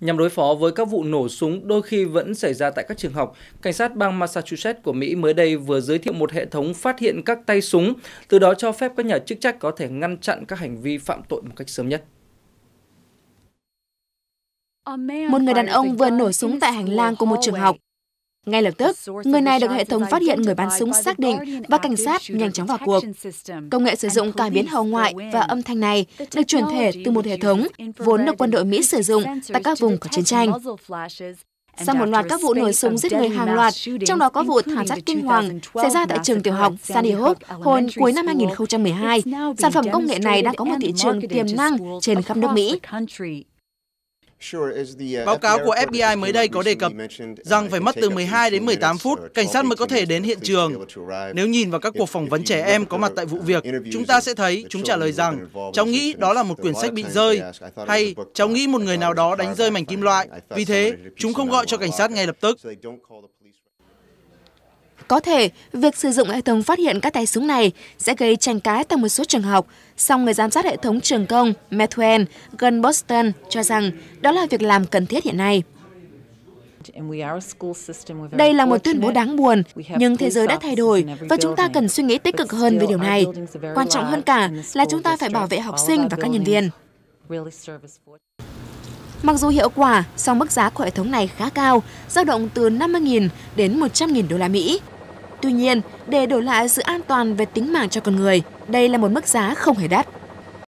Nhằm đối phó với các vụ nổ súng đôi khi vẫn xảy ra tại các trường học, cảnh sát bang Massachusetts của Mỹ mới đây vừa giới thiệu một hệ thống phát hiện các tay súng, từ đó cho phép các nhà chức trách có thể ngăn chặn các hành vi phạm tội một cách sớm nhất. Một người đàn ông vừa nổ súng tại hành lang của một trường học. Ngay lập tức, người này được hệ thống phát hiện người bắn súng xác định và cảnh sát nhanh chóng vào cuộc. Công nghệ sử dụng cải biến hồng ngoại và âm thanh này được chuyển thể từ một hệ thống vốn được quân đội Mỹ sử dụng tại các vùng có chiến tranh. Sau một loạt các vụ nổ súng giết người hàng loạt, trong đó có vụ thảm sát kinh hoàng xảy ra tại trường tiểu học Sandy Hook hồi cuối năm 2012, sản phẩm công nghệ này đã có một thị trường tiềm năng trên khắp nước Mỹ. Uh, Báo cáo của FBI mới đây có đề cập uh, rằng phải mất từ 12 đến 18 uh, phút cảnh sát mới có thể đến hiện trường. Nếu nhìn vào các cuộc phỏng vấn trẻ em có mặt tại vụ việc, chúng ta sẽ thấy chúng trả lời rằng cháu nghĩ đó là một quyển sách bị rơi hay cháu nghĩ một người nào đó đánh rơi mảnh kim loại. Vì thế, chúng không gọi cho cảnh sát ngay lập tức. Có thể, việc sử dụng hệ thống phát hiện các tay súng này sẽ gây tranh cãi tại một số trường học, song người giám sát hệ thống trường công Methuen gần Boston cho rằng đó là việc làm cần thiết hiện nay. Đây là một tuyên bố đáng buồn, nhưng thế giới đã thay đổi và chúng ta cần suy nghĩ tích cực hơn về điều này. Quan trọng hơn cả là chúng ta phải bảo vệ học sinh và các nhân viên. Mặc dù hiệu quả, song mức giá của hệ thống này khá cao, dao động từ 50.000 đến 100.000 đô la Mỹ. Tuy nhiên, để đổi lại sự an toàn về tính mạng cho con người, đây là một mức giá không hề đắt.